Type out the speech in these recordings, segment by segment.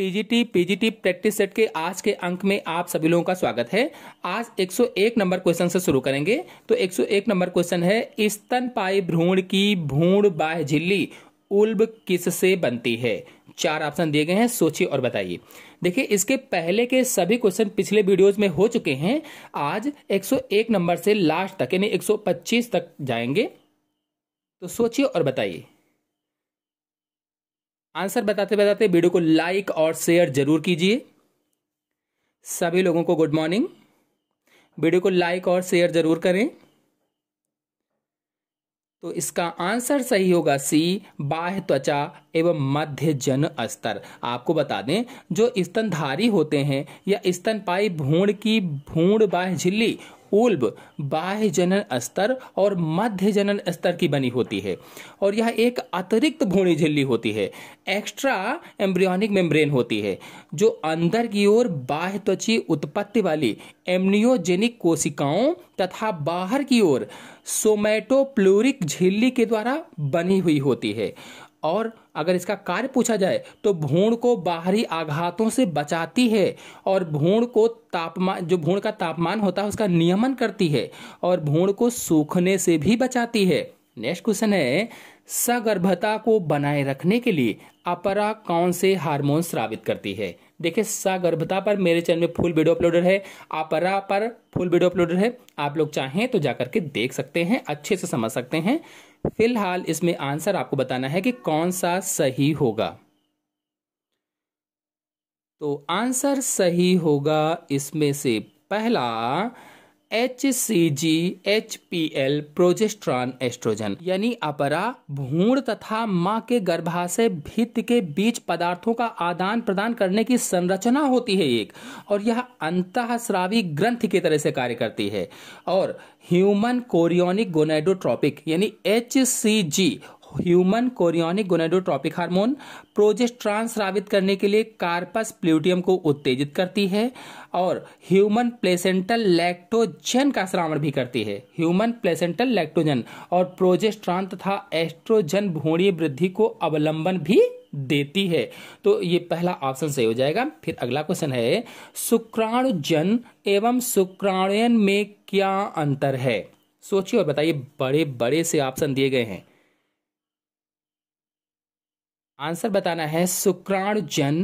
TGT PGT practice set के आज के अंक में आप सभी लोगों का स्वागत है आज 101 नंबर क्वेश्चन से शुरू करेंगे तो 101 नंबर क्वेश्चन है स्तनपाई भ्रूण की भ्रूण बाह झिल्ली उल्ब किस से बनती है चार ऑप्शन दिए गए हैं सोचिए और बताइए देखिए इसके पहले के सभी क्वेश्चन पिछले वीडियोस में हो चुके हैं आज 101 नंबर से लास्ट तक यानी 125 तक जाएंगे तो सोचिए और बताइए आंसर बताते बताते वीडियो को लाइक और शेयर जरूर कीजिए सभी लोगों को गुड मॉर्निंग वीडियो को लाइक और शेयर जरूर करें तो इसका आंसर सही होगा सी बाह्य त्वचा एवं मध्य जन स्तर आपको बता दें जो स्तनधारी होते हैं या स्तनपाई भूण की भूण बाह्य झिल्ली उल्ब बाह्य जनन स्तर और मध्य जनन स्तर की बनी होती है और यह एक अतिरिक्त भूणी झिल्ली होती है एक्स्ट्रा एम्ब्रियोनिक मेम्ब्रेन होती है जो अंदर की ओर बाह्य त्वची उत्पत्ति वाली एमनियोजेनिक कोशिकाओं तथा बाहर की ओर सोमैटोप्लोरिक झिल्ली के द्वारा बनी हुई होती है और अगर इसका कार्य पूछा जाए तो भूण को बाहरी आघातों से बचाती है और भूण को तापमान जो भूण का तापमान होता है उसका नियमन करती है और भूण को सूखने से भी बचाती है नेक्स्ट क्वेश्चन है सगर्भता को बनाए रखने के लिए अपरा कौन से हार्मोन स्रावित करती है देखिए सगर्भता पर मेरे चैनल में फुल वीडियो अपलोडर है अपरा पर फुल वीडियो अपलोडर है आप लोग चाहें तो जाकर के देख सकते हैं अच्छे से समझ सकते हैं फिलहाल इसमें आंसर आपको बताना है कि कौन सा सही होगा तो आंसर सही होगा इसमें से पहला H C G H P L progesterone oestrogen यानी अपरा भूण तथा माँ के गर्भाशय भित्त के बीच पदार्थों का आदान प्रदान करने की संरचना होती है एक और यह अंत श्रावी ग्रंथ की तरह से कार्य करती है और ह्यूमन कोरियोनिक गोनेडोट्रॉपिक यानी H C G human chorionic gonadotropic hormone progesterone स्रावित करने के लिए कार्पस प्लूटियम को उत्तेजित करती है और ह्यूमन प्लेसेंटल लैक्टोजन का श्रावण भी करती है ह्यूमन प्लेसेंटल लैक्टोजन और प्रोजेस्ट्रान तथा एस्ट्रोजन भूणी वृद्धि को अवलंबन भी देती है तो ये पहला ऑप्शन सही हो जाएगा फिर अगला क्वेश्चन है शुक्राणुजन एवं शुक्राणुयन में क्या अंतर है सोचिए और बताइए बड़े बड़े से ऑप्शन दिए गए हैं आंसर बताना है शुक्राणुजन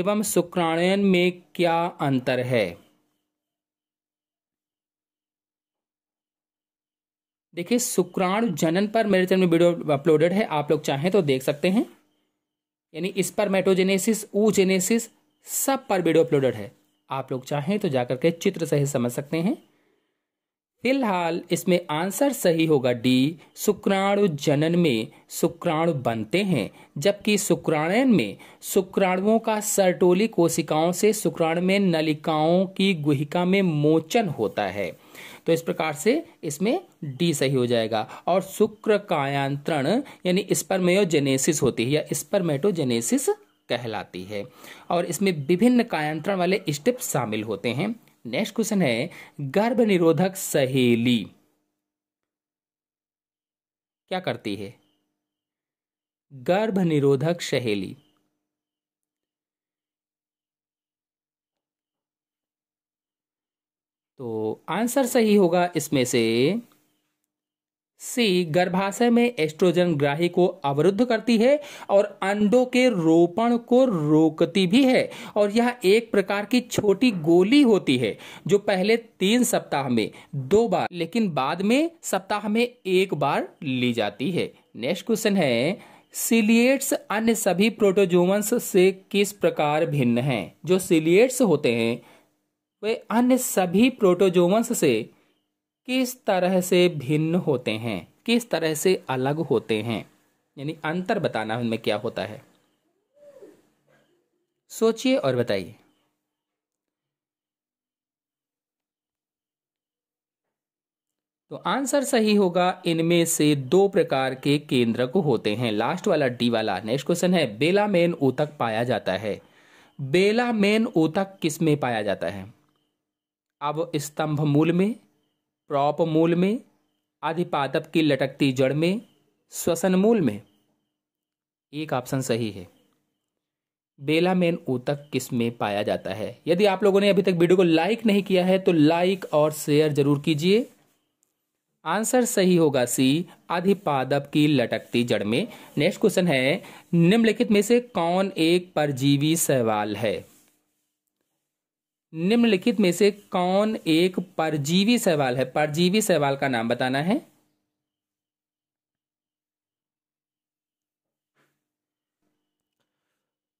एवं शुक्राणयन में क्या अंतर है देखिए शुक्राणु जनन पर मेरे चैनल में वीडियो अपलोडेड है आप लोग चाहें तो देख सकते हैं यानी इस पर मेटोजेनेसिस जेनेसिस सब पर वीडियो अपलोडेड है आप लोग चाहें तो जाकर के चित्र सहित समझ सकते हैं फिलहाल इसमें आंसर सही होगा डी शुक्राणु जनन में शुक्राणु बनते हैं जबकि शुक्राणयन में शुक्राणुओं का सर्टोली कोशिकाओं से शुक्राणु में नलिकाओं की गुहिका में मोचन होता है तो इस प्रकार से इसमें डी सही हो जाएगा और शुक्र कायांत्रण यानी स्पर्मेयोजेनेसिस होती है या स्पर्मेटोजेनेसिस कहलाती है और इसमें विभिन्न कायांत्रण वाले स्टेप शामिल होते हैं नेक्स्ट क्वेश्चन है गर्भ निरोधक सहेली क्या करती है गर्भ निरोधक सहेली तो आंसर सही होगा इसमें से सी गर्भाशय में एस्ट्रोजन ग्राही को अवरुद्ध करती है और अंडों के रोपण को रोकती भी है और यह एक प्रकार की छोटी गोली होती है जो पहले तीन सप्ताह में दो बार लेकिन बाद में सप्ताह में एक बार ली जाती है नेक्स्ट क्वेश्चन है सिलिएट्स अन्य सभी प्रोटोजोम्स से किस प्रकार भिन्न हैं जो सिलिएट्स होते हैं वे अन्य सभी प्रोटोजोम्स से किस तरह से भिन्न होते हैं किस तरह से अलग होते हैं यानी अंतर बताना उनमें क्या होता है सोचिए और बताइए तो आंसर सही होगा इनमें से दो प्रकार के केंद्रक होते हैं लास्ट वाला डी वाला नेक्स्ट क्वेश्चन है बेला मेन ऊतक पाया जाता है बेला मेन ऊतक किस में पाया जाता है अब स्तंभ मूल में प्रॉप मूल में अधिपादप की लटकती जड़ में श्वसन मूल में एक ऑप्शन सही है बेलामेन ऊतक किस में पाया जाता है यदि आप लोगों ने अभी तक वीडियो को लाइक नहीं किया है तो लाइक और शेयर जरूर कीजिए आंसर सही होगा सी अधिपादप की लटकती जड़ में नेक्स्ट क्वेश्चन है निम्नलिखित में से कौन एक परजीवी सवाल है निम्नलिखित में से कौन एक परजीवी सवाल है परजीवी सवाल का नाम बताना है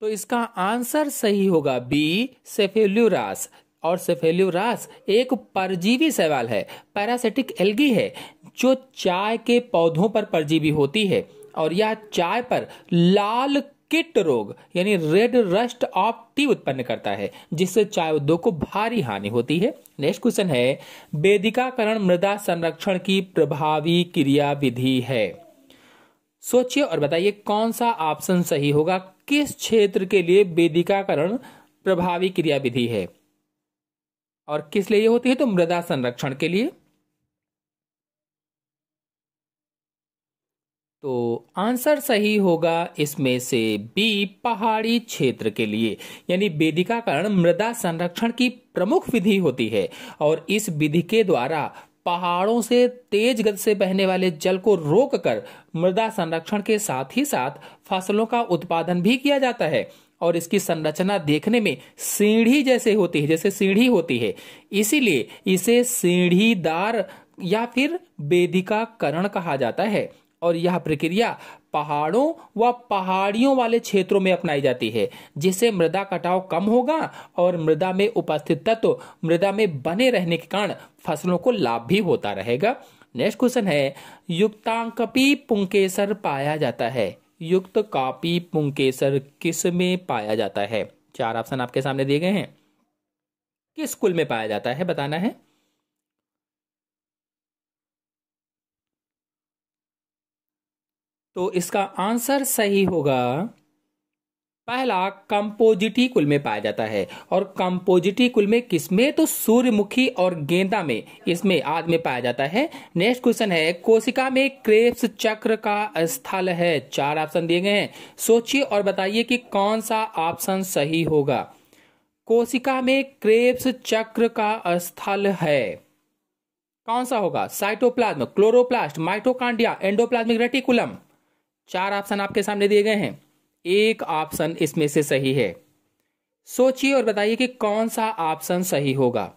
तो इसका आंसर सही होगा बी सेफेल्यूरास और सेफेल्यूरास एक परजीवी सवाल है पैरासिटिक एल्गी है जो चाय के पौधों पर परजीवी होती है और यह चाय पर लाल किट रोग यानी रेड रस्ट ऑफ टी उत्पन्न करता है जिससे चाय उद्योग को भारी हानि होती है नेक्स्ट क्वेश्चन है वेदिकाकरण मृदा संरक्षण की प्रभावी क्रिया विधि है सोचिए और बताइए कौन सा ऑप्शन सही होगा किस क्षेत्र के लिए वेदिकाकरण प्रभावी क्रिया विधि है और किस लिए होती है तो मृदा संरक्षण के लिए तो आंसर सही होगा इसमें से बी पहाड़ी क्षेत्र के लिए यानी वेदिकाकरण मृदा संरक्षण की प्रमुख विधि होती है और इस विधि के द्वारा पहाड़ों से तेज गति से बहने वाले जल को रोककर मृदा संरक्षण के साथ ही साथ फसलों का उत्पादन भी किया जाता है और इसकी संरचना देखने में सीढ़ी जैसे होती है जैसे सीढ़ी होती है इसीलिए इसे सीढ़ीदार या फिर वेदिकाकरण कहा जाता है और यह प्रक्रिया पहाड़ों व पहाड़ियों वाले क्षेत्रों में अपनाई जाती है जिससे मृदा कटाव कम होगा और मृदा में उपस्थित तत्व मृदा में बने रहने के कारण फसलों को लाभ भी होता रहेगा नेक्स्ट क्वेश्चन है युक्तांकपी पुंकेसर पाया जाता है युक्त कापी पुंकेसर किस में पाया जाता है चार ऑप्शन आपके सामने दिए गए हैं किस कुल में पाया जाता है बताना है तो इसका आंसर सही होगा पहला कंपोजिटी कुल में पाया जाता है और कंपोजिटी कुल में किसमें तो सूर्यमुखी और गेंदा में इसमें आद में पाया जाता है नेक्स्ट क्वेश्चन है कोशिका में क्रेप्स चक्र का स्थल है चार ऑप्शन दिए गए हैं सोचिए और बताइए कि कौन सा ऑप्शन सही होगा कोशिका में क्रेप्स चक्र का स्थल है कौन सा होगा cytoplasm chloroplast mitochondria endoplasmic reticulum चार ऑप्शन आपके सामने दिए गए हैं एक ऑप्शन इसमें से सही है सोचिए और बताइए कि कौन सा ऑप्शन सही होगा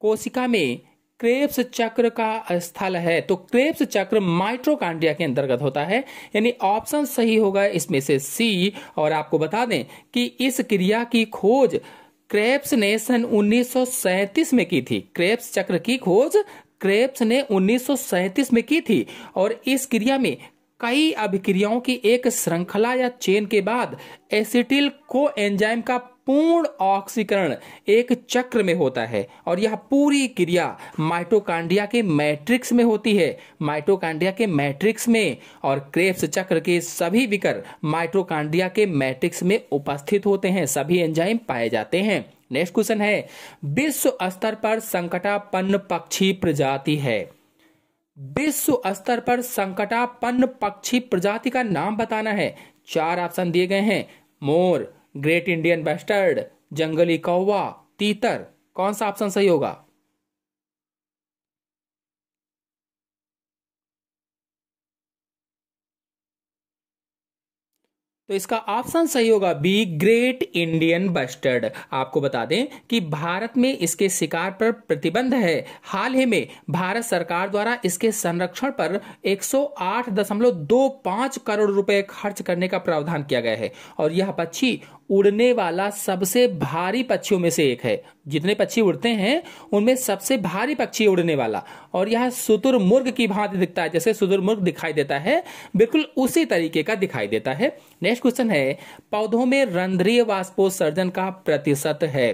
कोशिका में क्रेप्स चक्र का स्थल है तो क्रेप्स चक्र माइट्रोकांड्रिया के अंतर्गत होता है यानी ऑप्शन सही होगा इसमें से सी और आपको बता दें कि इस क्रिया की खोज क्रेप्स ने सन 1937 में की थी क्रेप्स चक्र की खोज क्रेप्स ने 1937 में की थी और इस क्रिया में कई अभिक्रियाओं की एक श्रृंखला या चेन के बाद एसिटिल को एंजाइम का पूर्ण ऑक्सीकरण एक चक्र में होता है और यह पूरी क्रिया माइटोकांड्रिया के मैट्रिक्स में होती है माइटोकांड्रिया के मैट्रिक्स में और क्रेप्स चक्र के सभी विकर माइटोकांड्रिया के मैट्रिक्स में उपस्थित होते हैं सभी एंजाइम पाए जाते हैं नेक्स्ट क्वेश्चन है विश्व स्तर पर संकटापन्न पक्षी प्रजाति है विश्व स्तर पर संकटापन्न पक्षी प्रजाति का नाम बताना है चार ऑप्शन दिए गए हैं मोर ग्रेट इंडियन बेस्टर्ड जंगली कौवा तीतर कौन सा ऑप्शन सही होगा तो इसका ऑप्शन सही होगा बी ग्रेट इंडियन बस्टर्ड आपको बता दें कि भारत में इसके शिकार पर प्रतिबंध है हाल ही में भारत सरकार द्वारा इसके संरक्षण पर 108.25 करोड़ रुपए खर्च करने का प्रावधान किया गया है और यह पक्षी उड़ने वाला सबसे भारी पक्षियों में से एक है जितने पक्षी उड़ते हैं उनमें सबसे भारी पक्षी उड़ने वाला और यह सुतुर्मुर्ग की भांति दिखता है जैसे सुतुरमुर्ग दिखाई देता है बिल्कुल उसी तरीके का दिखाई देता है नेक्स्ट क्वेश्चन है पौधों में रंध्रीय वाष्पोत्सर्जन का प्रतिशत है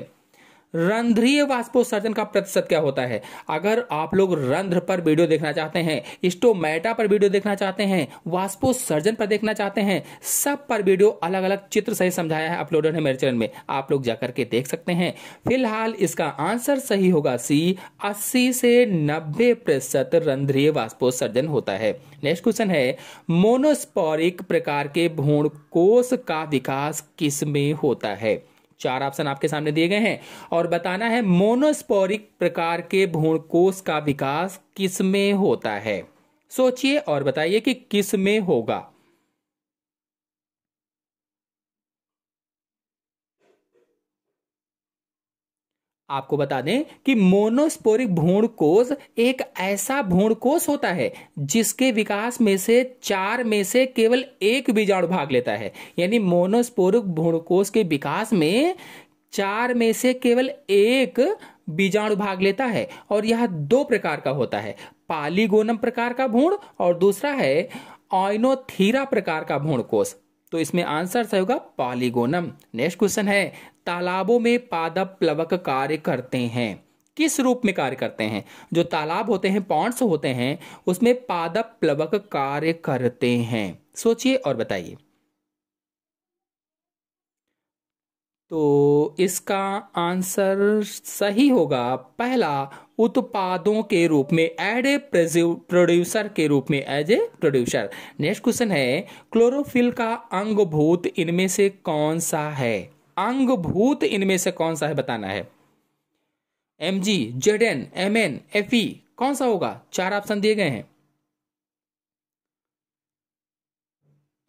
रंध्रीय वाष्पोत्सर्जन का प्रतिशत क्या होता है अगर आप लोग रंध्र पर वीडियो देखना चाहते हैं स्टोमेटा पर वीडियो देखना चाहते हैं वाष्पोत्सर्जन पर देखना चाहते हैं सब पर वीडियो अलग अलग चित्र सही समझाया है अपलोडेड है मेरे चैनल में आप लोग जाकर के देख सकते हैं फिलहाल इसका आंसर सही होगा सी अस्सी से नब्बे प्रतिशत रंध्रीय वाष्पोत्सर्जन होता है नेक्स्ट क्वेश्चन है मोनोस्पोरिक प्रकार के भूण कोष का विकास किसमें होता है चार ऑप्शन आपके सामने दिए गए हैं और बताना है मोनोस्पोरिक प्रकार के कोष का विकास किस में होता है सोचिए और बताइए कि किस में होगा आपको बता दें कि मोनोस्पोरिक भ्रूण कोष एक ऐसा भ्रूण कोष होता है जिसके विकास में से चार में से केवल एक बीजाणु भाग लेता है यानी मोनोस्पोरिक भ्रूण कोष के विकास में चार में से केवल एक बीजाणु भाग लेता है और यह दो प्रकार का होता है पालीगोनम प्रकार का भूण और दूसरा है ऑइनोथीरा प्रकार का भूण कोष तो इसमें आंसर सही होगा पॉलीगोनम नेक्स्ट क्वेश्चन है तालाबों में पादप प्लवक कार्य करते हैं किस रूप में कार्य करते हैं जो तालाब होते हैं पॉन्ट्स होते हैं उसमें पादप प्लवक कार्य करते हैं सोचिए और बताइए तो इसका आंसर सही होगा पहला उत्पादों के रूप में एड ए प्रोड्यूसर के रूप में as a producer next question है क्लोरोफिल का अंग भूत इनमें से कौन सा है अंग भूत इनमें से कौन सा है बताना है M G Z N M N F E कौन सा होगा चार ऑप्शन दिए गए हैं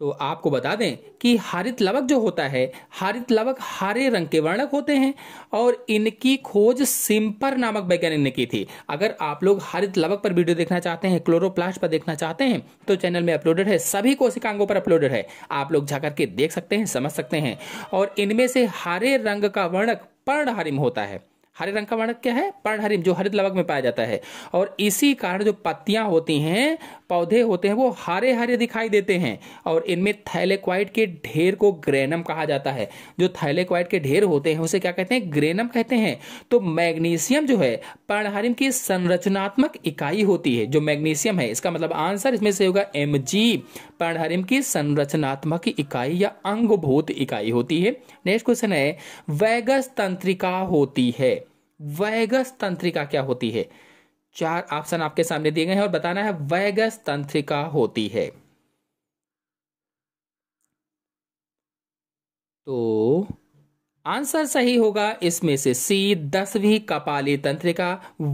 तो आपको बता दें कि हरित लवक जो होता है हरित लवक हरे रंग के वर्णक होते हैं और इनकी खोज सिंपर नामक वैज्ञानिक ने की थी अगर आप लोग हरित लवक पर वीडियो देखना चाहते हैं क्लोरोप्लास्ट पर देखना चाहते हैं तो चैनल में अपलोडेड है सभी कोशिकांगों पर अपलोडेड है आप लोग जाकर के देख सकते हैं समझ सकते हैं और इनमें से हरे रंग का वर्णक पर्णहरिम होता है हरे रंग का वर्णक क्या है पर्णहरिम जो हरित लवक में पाया जाता है और इसी कारण जो पत्तियां होती हैं पौधे होते हैं वो हरे हरे दिखाई देते हैं और इनमें थैलेक्वाइट के ढेर को ग्रेनम कहा जाता है जो थैलेक्वाइट के ढेर होते हैं उसे क्या कहते हैं ग्रेनम कहते हैं तो मैग्नीशियम जो है पर्णहारिम की संरचनात्मक इकाई होती है जो मैग्नीशियम है इसका मतलब आंसर इसमें से होगा एम जी पर्णहारिम की संरचनात्मक इकाई या अंगभूत इकाई होती है नेक्स्ट क्वेश्चन है वैगस तंत्रिका होती है वैगस तंत्रिका क्या होती है चार ऑप्शन आपके सामने दिए गए हैं और बताना है वैगस तंत्रिका होती है तो आंसर सही होगा इसमें से सी दसवीं कपाली तंत्रिका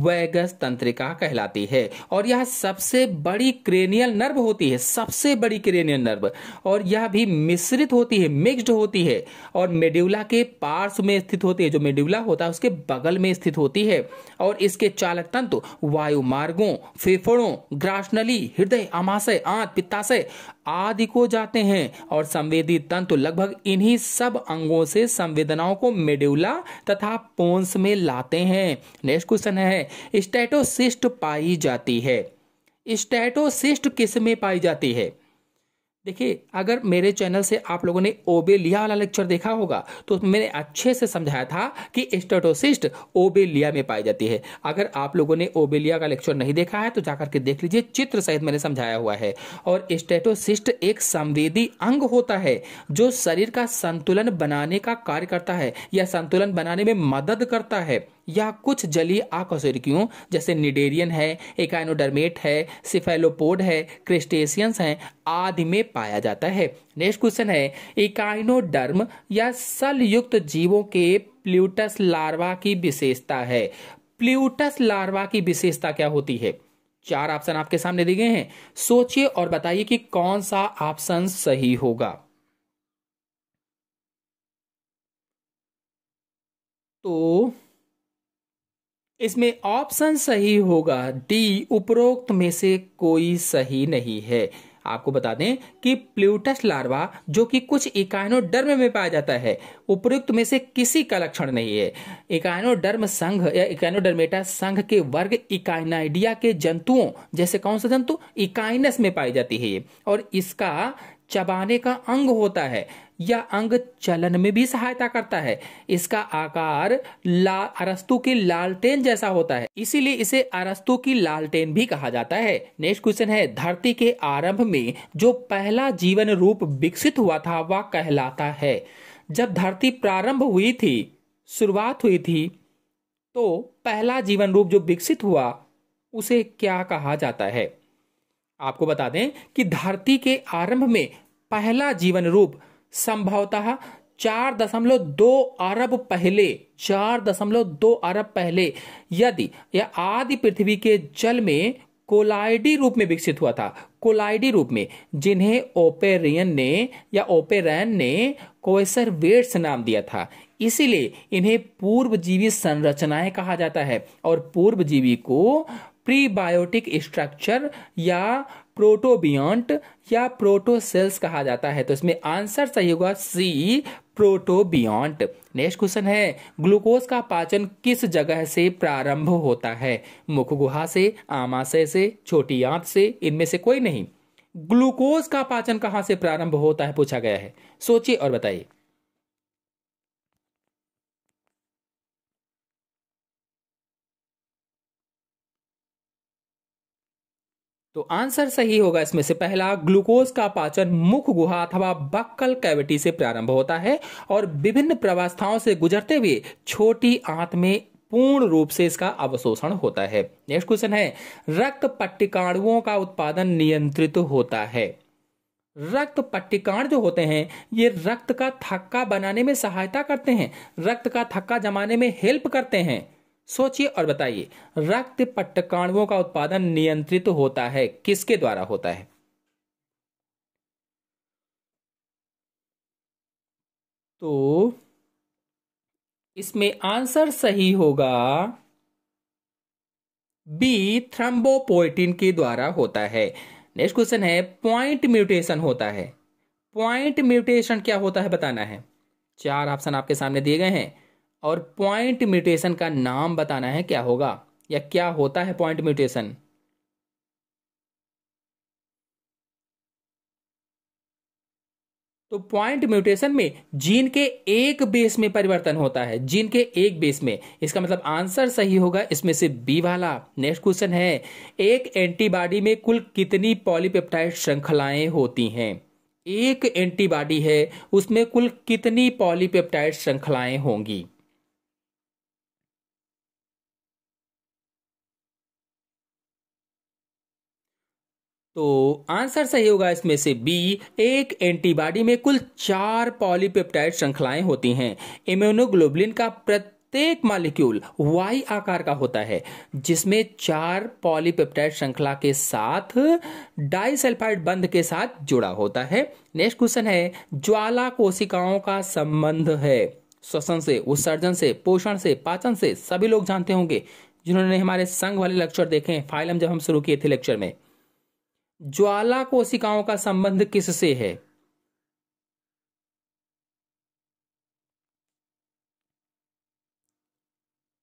वैगस तंत्रिका कहलाती है और यह सबसे बड़ी क्रेनियल नर्व होती है सबसे बड़ी क्रेनियल नर्व और यह भी मिश्रित होती है मिक्स्ड होती है और मेड्यूला के पार्श्व में स्थित होती है जो मेड्यूला होता है उसके बगल में स्थित होती है और इसके चालक तंत्र वायु मार्गों फेफड़ों ग्रासनली हृदय अमाशय आंत पित्ताशय आदि को जाते हैं और संवेदी तंत्र लगभग इन्हीं सब अंगों से संवेदन संरचनाओं को मेड्यूला तथा पोन्स में लाते हैं नेक्स्ट क्वेश्चन है स्टेटोसिस्ट पाई जाती है स्टेटोसिस्ट किस में पाई जाती है देखिए अगर मेरे चैनल से आप लोगों ने ओबेलिया वाला लेक्चर देखा होगा तो मैंने अच्छे से समझाया था कि स्टेटोसिस्ट ओबेलिया में पाई जाती है अगर आप लोगों ने ओबेलिया का लेक्चर नहीं देखा है तो जाकर के देख लीजिए चित्र सहित मैंने समझाया हुआ है और स्टेटोसिस्ट एक संवेदी अंग होता है जो शरीर का संतुलन बनाने का कार्य करता है या संतुलन बनाने में मदद करता है या कुछ जलीय आकशरिकियों जैसे निडेरियन है एकाइनोडर्मेट है सिफेलोपोड है क्रिस्टेशियंस हैं आदि में पाया जाता है नेक्स्ट क्वेश्चन है इकाइनोडर्म या सलयुक्त जीवों के प्लूटस लार्वा की विशेषता है प्लूटस लार्वा की विशेषता क्या होती है चार ऑप्शन आपके सामने दिए गए हैं सोचिए और बताइए कि कौन सा ऑप्शन सही होगा तो इसमें ऑप्शन सही होगा डी उपरोक्त में से कोई सही नहीं है आपको बता दें कि प्लूटस लार्वा जो कि कुछ इकाइनोडर्म में पाया जाता है उपयुक्त में से किसी का लक्षण नहीं है इकाइनोडर्म संघ या इकाइनोडर्मेटा संघ के वर्ग इकाइनाइडिया के जंतुओं जैसे कौन सा जंतु इकाइनस में पाई जाती है और इसका चबाने का अंग होता है या अंग चलन में भी सहायता करता है इसका आकार ला अरस्तु की लालटेन जैसा होता है इसीलिए इसे अरस्तु की लालटेन भी कहा जाता है नेक्स्ट क्वेश्चन है धरती के आरंभ में जो पहला जीवन रूप विकसित हुआ था वह कहलाता है जब धरती प्रारंभ हुई थी शुरुआत हुई थी तो पहला जीवन रूप जो विकसित हुआ उसे क्या कहा जाता है आपको बता दें कि धरती के आरंभ में पहला जीवन रूप संभवतः चार दशमलव दो अरब पहले चार दशमलव दो अरब पहले यदि यह आदि पृथ्वी के जल में कोलाइडी रूप में विकसित हुआ था कोलाइडी रूप में जिन्हें ओपेरियन ने या ओपेरैन ने कोसर वेट्स नाम दिया था इसीलिए इन्हें पूर्व जीवी संरचनाएं कहा जाता है और पूर्व जीवी को प्रीबायोटिक स्ट्रक्चर या प्रोटोबियंट या प्रोटोसेल्स कहा जाता है तो इसमें आंसर सही होगा सी प्रोटोबियंट नेक्स्ट क्वेश्चन है ग्लूकोज का पाचन किस जगह से प्रारंभ होता है मुख गुहा से आमाशय से छोटी आंत से इनमें से कोई नहीं ग्लूकोज का पाचन कहाँ से प्रारंभ होता है पूछा गया है सोचिए और बताइए तो आंसर सही होगा इसमें से पहला ग्लूकोज का पाचन मुख गुहा अथवा बक्कल कैविटी से प्रारंभ होता है और विभिन्न प्रवस्थाओं से गुजरते हुए छोटी आंत में पूर्ण रूप से इसका अवशोषण होता है नेक्स्ट क्वेश्चन है रक्त पट्टिकाणुओं का उत्पादन नियंत्रित होता है रक्त पट्टिकाण जो होते हैं ये रक्त का थक्का बनाने में सहायता करते हैं रक्त का थक्का जमाने में हेल्प करते हैं सोचिए और बताइए रक्त पट्टकाणुओं का उत्पादन नियंत्रित तो होता है किसके द्वारा होता है तो इसमें आंसर सही होगा बी थ्रम्बोपोइटिन के द्वारा होता है नेक्स्ट क्वेश्चन है पॉइंट म्यूटेशन होता है पॉइंट म्यूटेशन क्या होता है बताना है चार ऑप्शन आपके सामने दिए गए हैं और पॉइंट म्यूटेशन का नाम बताना है क्या होगा या क्या होता है पॉइंट म्यूटेशन तो पॉइंट म्यूटेशन में जीन के एक बेस में परिवर्तन होता है जीन के एक बेस में इसका मतलब आंसर सही होगा इसमें से बी वाला नेक्स्ट क्वेश्चन है एक एंटीबॉडी में कुल कितनी पॉलीपेप्टाइड श्रृंखलाएं होती हैं एक एंटीबॉडी है उसमें कुल कितनी पॉलीपेप्टाइड श्रृंखलाएं होंगी तो आंसर सही होगा इसमें से बी एक एंटीबॉडी में कुल चार पॉलीपेप्टाइड श्रृंखलाएं होती हैं इम्यूनोग्लोबुलिन का प्रत्येक मालिक्यूल वाई आकार का होता है जिसमें चार पॉलीपेप्टाइड श्रृंखला के साथ डाइसल्फाइड बंध के साथ जुड़ा होता है नेक्स्ट क्वेश्चन है ज्वाला कोशिकाओं का संबंध है श्वसन से उत्सर्जन से पोषण से पाचन से सभी लोग जानते होंगे जिन्होंने हमारे संघ वाले लेक्चर देखे फाइलम जब हम शुरू किए थे लेक्चर में ज्वाला कोशिकाओं का संबंध किससे है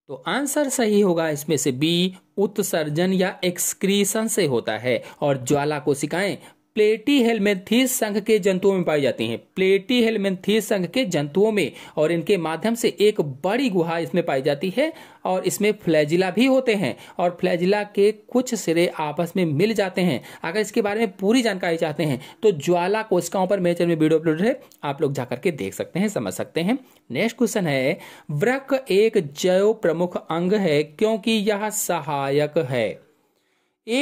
तो आंसर सही होगा इसमें से बी उत्सर्जन या एक्सक्रीशन से होता है और ज्वाला कोशिकाएं प्लेटी हेलमेंथीस संघ के जंतुओं में पाई जाती हैं प्लेटी हेलमेंथीस संघ के जंतुओं में और इनके माध्यम से एक बड़ी गुहा इसमें पाई जाती है और इसमें फ्लैजिला भी होते हैं और फ्लैजिला के कुछ सिरे आपस में मिल जाते हैं अगर इसके बारे में पूरी जानकारी चाहते हैं तो ज्वाला कोशिकाओं पर मेरे चैनल में वीडियो अपलोड है आप लोग जाकर के देख सकते हैं समझ सकते हैं नेक्स्ट क्वेश्चन है वृक एक जैव प्रमुख अंग है क्योंकि यह सहायक है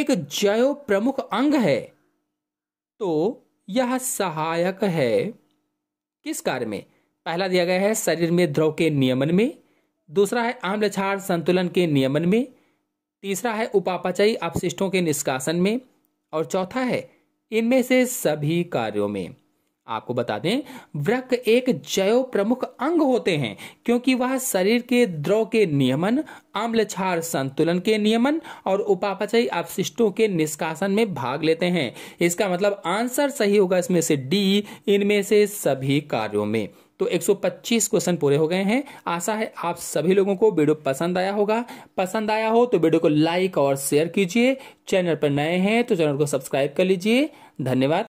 एक जैव प्रमुख अंग है तो यह सहायक है किस कार्य में पहला दिया गया है शरीर में द्रव के नियमन में दूसरा है आम्ल संतुलन के नियमन में तीसरा है उपापचयी अपशिष्टों के निष्कासन में और चौथा है इनमें से सभी कार्यों में आपको बता दें वृक्क एक जैव प्रमुख अंग होते हैं क्योंकि वह शरीर के द्रव के नियमन आम्ल क्षार संतुलन के नियमन और उपापचयी अवशिष्टों के निष्कासन में भाग लेते हैं इसका मतलब आंसर सही होगा इसमें से डी इनमें से सभी कार्यों में तो 125 क्वेश्चन पूरे हो गए हैं आशा है आप सभी लोगों को वीडियो पसंद आया होगा पसंद आया हो तो वीडियो को लाइक और शेयर कीजिए चैनल पर नए हैं तो चैनल को सब्सक्राइब कर लीजिए धन्यवाद